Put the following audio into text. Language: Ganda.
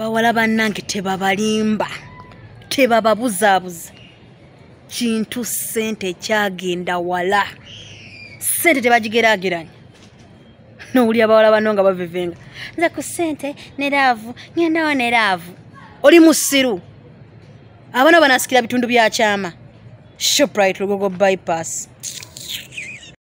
bawala bannange tebabalimba tebababuzaabuza kintu ssente ekyagenda wala sente tebagigeraageranya nowulya bawala banno nga bavevenga nze ku ssente neraavu ngendawo neraavu oli musiru abaana banasikira bitundu byakyama shoprit lugogo bypass